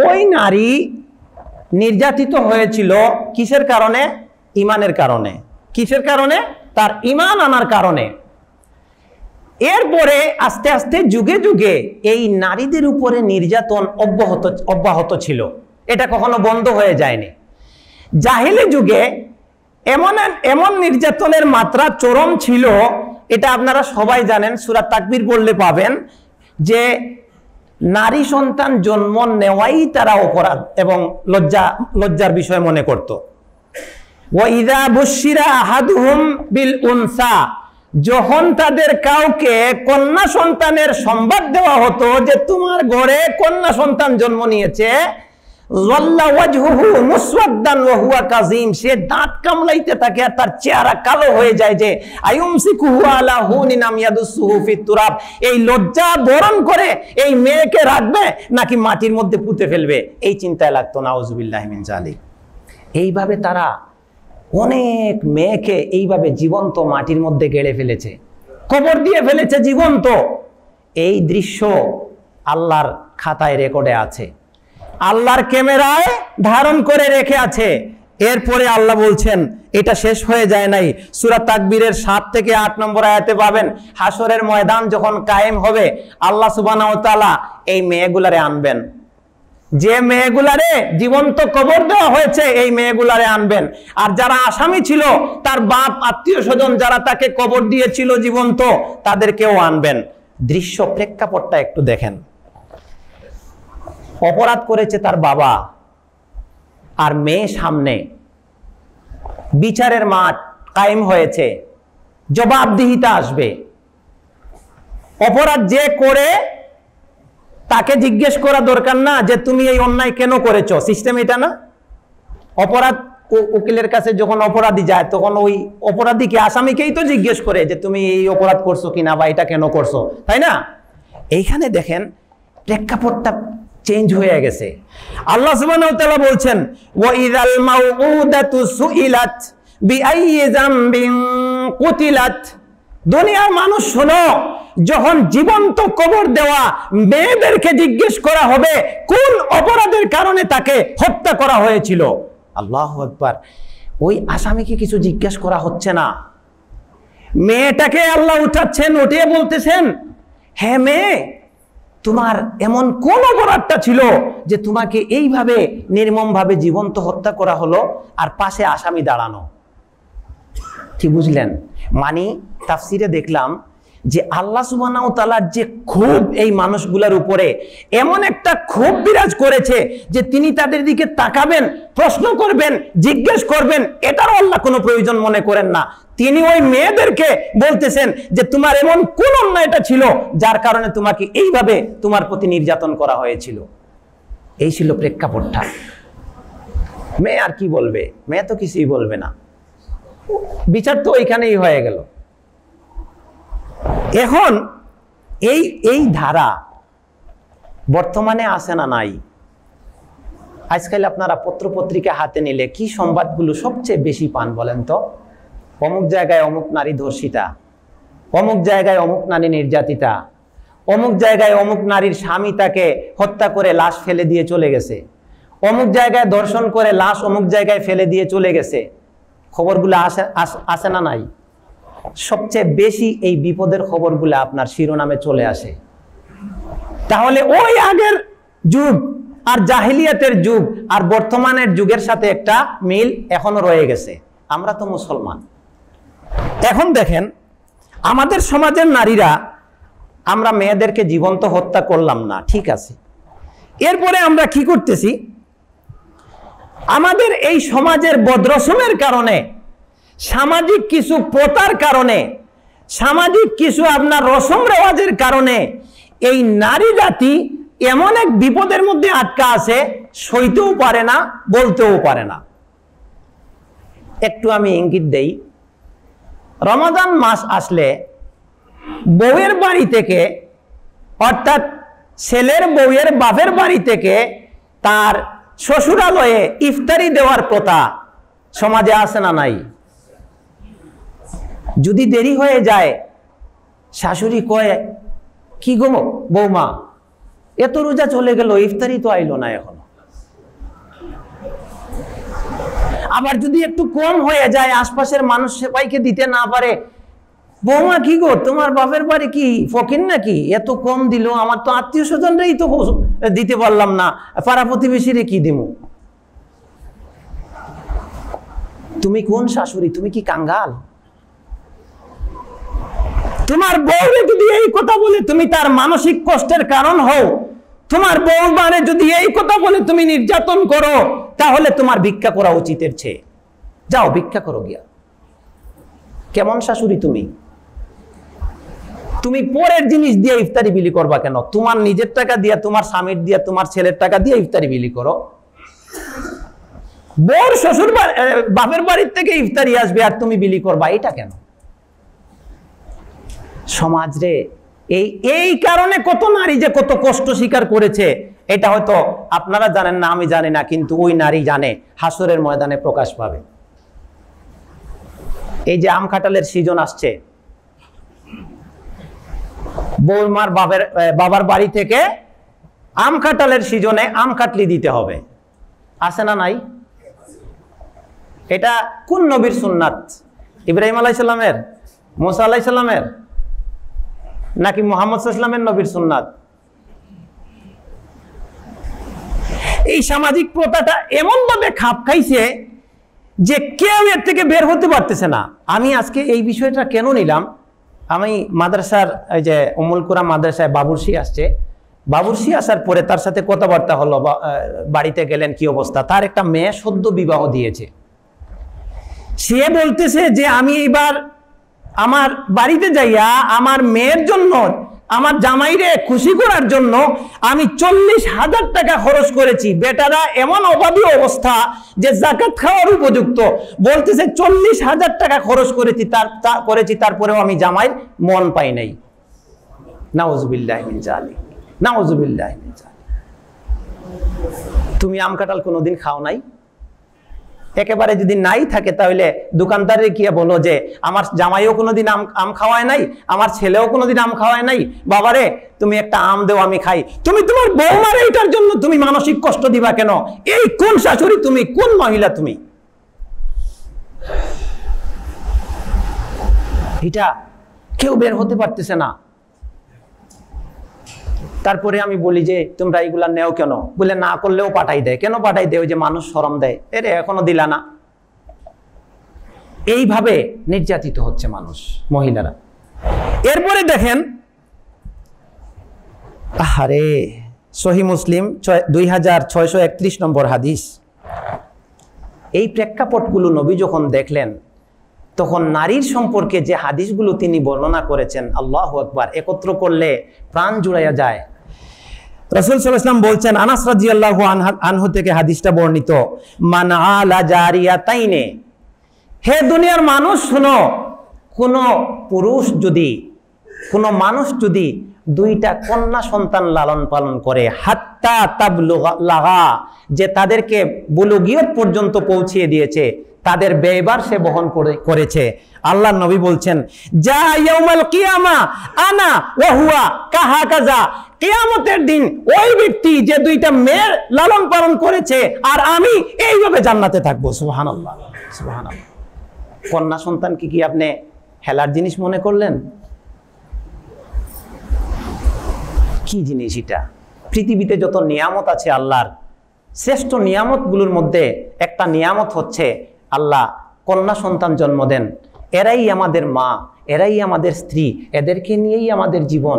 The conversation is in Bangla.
ওই নারী নির্যাতিত হয়েছিল কিসের কারণে ইমানের কারণে কিসের কারণে তার ইমান আনার কারণে এরপরে আস্তে আস্তে যুগে যুগে এই নারীদের উপরে নির্যাতন অব্যাহত অব্যাহত ছিল এটা কখনো বন্ধ হয়ে যায়নি জাহিলি যুগে এমন এমন নির্যাতনের মাত্রা চরম ছিল এটা আপনারা সবাই জানেন সুরা তাকবির বললে পাবেন যে নারী সন্তান জন্ম নেওয়াই তারা অপরাধ এবং লজ্জা লজ্জার বিষয় মনে করত ওয়াইদা বিল উনসা যখন তাদের কাউকে কন্যা সন্তানের সংবাদ দেওয়া হতো যে তোমার ঘরে কন্যা সন্তান জন্ম নিয়েছে সে দাঁত কামলাইতে থাকে আর তার চেহারা কালো হয়ে যায় যে এই লজ্জা বরণ করে এই মেয়েকে রাখবে নাকি মাটির মধ্যে পুঁতে ফেলবে এই চিন্তায় লাগতো নাউজুবিল্লাহমিন জালি এইভাবে তারা অনেক মেয়েকে এইভাবে জীবন্ত মাটির মধ্যে গেড়ে ফেলেছে কবর দিয়ে ফেলেছে জীবন্ত এই দৃশ্য আল্লাহর খাতায় রেকর্ডে আছে আল্লাহর ক্যামেরায় ধারণ করে রেখে আছে এরপরে আল্লাহ বলছেন এটা শেষ হয়ে যায় নাই সুরা তাকবীরের সাত থেকে আট নম্বর আয়াতে পাবেন হাসরের ময়দান যখন কায়েম হবে আল্লাহ সুবানাওতালা এই মেয়েগুলারে আনবেন যে মেয়েগুলারে জীবন্ত কবর দেওয়া হয়েছে এই মেয়েগুলারে আনবেন আর যারা আসামি ছিল তার বাপ আত্মীয় স্বজন যারা তাকে কবর দিয়েছিল জীবন্ত তাদেরকেও আনবেন দৃশ্য প্রেক্ষাপটটা একটু দেখেন অপরাধ করেছে তার বাবা আর মেয়ে সামনে বিচারের মাঠ কায়েম হয়েছে জবাবদিহিতা আসবে অপরাধ যে করে তাকে জিজ্ঞেস করা দরকার না যে তুমি এই অন্যায় কেন করেছ সিস্টেম এটা না অপরাধ উকিলের কাছে যখন অপরাধী যায় তখন ওই অপরাধীকে আসামিকেই তো জিজ্ঞেস করে যে তুমি এই অপরাধ করছো কিনা বা এটা কেন করছো তাই না এইখানে দেখেন প্রেক্ষাপটটা চেঞ্জ হয়ে গেছে আল্লাহ সুবহানাহু বলছেন দুনিয়ার মানুষ শোনো যখন জীবন্ত কবর দেওয়া মেয়েদেরকে জিজ্ঞেস করা হবে কোন অপরাধের কারণে তাকে হত্যা করা হয়েছিল আল্লাহ একবার ওই আসামিকে কিছু জিজ্ঞেস করা হচ্ছে না মেয়েটাকে আল্লাহ উঠাচ্ছেন উঠিয়ে বলতেছেন হ্যাঁ মেয়ে তোমার এমন কোন অপরাধটা ছিল যে তোমাকে এইভাবে নির্মমভাবে জীবন্ত হত্যা করা হলো আর পাশে আসামি দাঁড়ানো কি বুঝলেন মানে তাফসিরে দেখলাম যে আল্লাহ সুবানাও তালার যে ক্ষোভ এই মানুষগুলোর উপরে এমন একটা ক্ষোভ বিরাজ করেছে যে তিনি তাদের দিকে তাকাবেন প্রশ্ন করবেন জিজ্ঞেস করবেন এটার আল্লাহ কোনো প্রয়োজন মনে করেন না তিনি ওই মেয়েদেরকে বলতেছেন যে তোমার এমন কোন অন্যায়টা ছিল যার কারণে তোমাকে এইভাবে তোমার প্রতি নির্যাতন করা হয়েছিল এই ছিল প্রেক্ষাপটটা মেয়ে আর কি বলবে মেয়ে তো কিছুই বলবে না বিচার তো ওইখানেই হয়ে গেল এখন এই এই ধারা বর্তমানে আসে না নাই আজকাল আপনারা পত্রপত্রিকা হাতে নিলে কি সংবাদগুলো সবচেয়ে বেশি পান বলেন তো অমুক জায়গায় অমুক নারী ধর্ষিতা অমুক জায়গায় অমুক নারী নির্যাতিতা অমুক জায়গায় অমুক নারীর স্বামী তাকে হত্যা করে লাশ ফেলে দিয়ে চলে গেছে অমুক জায়গায় দর্শন করে লাশ অমুক জায়গায় ফেলে দিয়ে চলে গেছে খবরগুলো আসে আসে না নাই সবচেয়ে বেশি এই বিপদের খবরগুলো আপনার শিরোনামে চলে আসে তাহলে ওই আগের যুগ আর জাহিলিয়াতের যুগ আর বর্তমানের যুগের সাথে একটা মিল এখনো রয়ে গেছে আমরা তো মুসলমান এখন দেখেন আমাদের সমাজের নারীরা আমরা মেয়েদেরকে জীবন্ত হত্যা করলাম না ঠিক আছে এরপরে আমরা কি করতেছি আমাদের এই সমাজের বদ্রসমের কারণে সামাজিক কিছু প্রতার কারণে সামাজিক কিছু আপনার রসম রেওয়াজের কারণে এই নারী জাতি এমন এক বিপদের মধ্যে আটকা আছে সইতেও পারে না বলতেও পারে না একটু আমি ইঙ্গিত দেই রমাদান মাস আসলে বউয়ের বাড়ি থেকে অর্থাৎ ছেলের বউয়ের বাপের বাড়ি থেকে তার শ্বশুরালয়ে ইফতারি দেওয়ার প্রথা সমাজে আসে না নাই যদি দেরি হয়ে যায় শাশুড়ি কয়ে কি গো বৌমা এত রোজা চলে গেল ইফতারি তো আইলো না এখন আবার যদি একটু কম হয়ে যায় আশপাশের মানুষ সেপাইকে দিতে না পারে বৌমা কি গো তোমার বাপের বাড়ি কি ফকির নাকি এত কম দিল আমার তো আত্মীয় স্বজনরাই তো দিতে পারলাম না পাড়া প্রতিবেশীরে কি দিব তুমি কোন শাশুড়ি তুমি কি কাঙ্গাল তোমার বউরে যদি এই কথা বলে তুমি তার মানসিক কষ্টের কারণ হও তোমার মানে যদি এই কথা বলে তুমি নির্যাতন করো তাহলে তোমার ভিক্ষা করা উচিতের চেয়ে যাও ভিক্ষা করো গিয়া কেমন শাশুড়ি তুমি তুমি পরের জিনিস দিয়ে ইফতারি বিলি করবা কেন তোমার নিজের টাকা দিয়া তোমার স্বামীর দিয়া তোমার ছেলের টাকা দিয়ে ইফতারি বিলি করো বর শ্বশুর বাপের বাড়ির থেকে ইফতারি আসবে আর তুমি বিলি করবা এটা কেন সমাজ রে এই এই কারণে কত নারী যে কত কষ্ট স্বীকার করেছে এটা হয়তো আপনারা জানেন না আমি জানি না কিন্তু ওই নারী জানে হাসরের ময়দানে প্রকাশ পাবে এই যে আম খাটালের সিজন আসছে বৌমার বাবের বাবার বাড়ি থেকে আম খাটালের সিজনে আম খাটলি দিতে হবে আছে না নাই এটা কোন নবীর সুন্নাত ইব্রাহিম আলাইসাল্লামের মোসা আলাইসাল্লামের নাকি মোহাম্মদ ইসলামের নবীর সুন্নাত এই সামাজিক প্রথাটা এমনভাবে খাপ খাইছে যে কেউ এর থেকে বের হতে পারতেছে না আমি আজকে এই বিষয়টা কেন নিলাম আমি মাদ্রাসার এই যে অমলকুরা মাদ্রাসায় বাবুরশি আসছে বাবুরশি আসার পরে তার সাথে কথাবার্তা হলো বাড়িতে গেলেন কি অবস্থা তার একটা মেয়ে সদ্য বিবাহ দিয়েছে সে বলতেছে যে আমি এইবার আমার বাড়িতে যাইয়া আমার মেয়ের জন্য আমার জামাইরে খুশি করার জন্য আমি চল্লিশ হাজার টাকা খরচ করেছি বেটারা এমন অবাধী অবস্থা যে জাকাত খাওয়ার উপযুক্ত বলতেছে চল্লিশ হাজার টাকা খরচ করেছি তার করেছি তারপরেও আমি জামাইয়ের মন পাই নাই নাওজবিল্লাহ নাওজবিল্লাহ তুমি আম কাঁঠাল কোনোদিন খাও নাই একেবারে যদি নাই থাকে তাহলে দোকানদারের কি বলো যে আমার জামাইও কোনোদিন আম আম খাওয়ায় নাই আমার ছেলেও কোনোদিন আম খাওয়ায় নাই বাবারে তুমি একটা আম দেও আমি খাই তুমি তোমার বৌমার এইটার জন্য তুমি মানসিক কষ্ট দিবা কেন এই কোন শাশুড়ি তুমি কোন মহিলা তুমি এটা কেউ বের হতে পারতেছে না তারপরে আমি বলি যে তোমরা এইগুলা নেও কেন বলে না করলেও পাঠাই দেয় কেন পাঠাই দেয় যে মানুষ সরম দেয় এর এখনো দিলা না এইভাবে নির্যাতিত হচ্ছে মানুষ মহিলারা এরপরে দেখেন আহারে সহি মুসলিম দুই হাজার ছয়শো একত্রিশ নম্বর হাদিস এই প্রেক্ষাপটগুলো নবী যখন দেখলেন তখন নারীর সম্পর্কে যে হাদিসগুলো তিনি বর্ণনা করেছেন আল্লাহ আকবার একত্র করলে প্রাণ জুড়াইয়া যায় রসুল সাল্লাম বলছেন আনাস রাজি আল্লাহ আনহু থেকে হাদিসটা বর্ণিত তাইনে হে দুনিয়ার মানুষ শুনো কোনো পুরুষ যদি কোনো মানুষ যদি দুইটা কন্যা সন্তান লালন পালন করে হাত্তা তাব লাগা যে তাদেরকে বলুগিয়ত পর্যন্ত পৌঁছিয়ে দিয়েছে তাদের ব্যয়বার সে বহন করেছে আল্লাহ নবী বলছেন যা ইয়াউমাল কিয়ামা আনা ওয়া হুয়া কাহা কাজা কেয়ামতের দিন ওই ব্যক্তি যে দুইটা মেয়ের লালন পালন করেছে আর আমি এইভাবে জান্নাতে থাকবো সুবহানাল্লাহ সুবহানাল্লাহ কন্যা সন্তান কি কি আপনি হেলার জিনিস মনে করলেন কি জিনিস এটা পৃথিবীতে যত নিয়ামত আছে আল্লাহর শ্রেষ্ঠ নিয়ামতগুলোর মধ্যে একটা নিয়ামত হচ্ছে আল্লাহ কন্যা সন্তান জন্ম দেন এরাই আমাদের মা এরাই আমাদের স্ত্রী এদেরকে নিয়েই আমাদের জীবন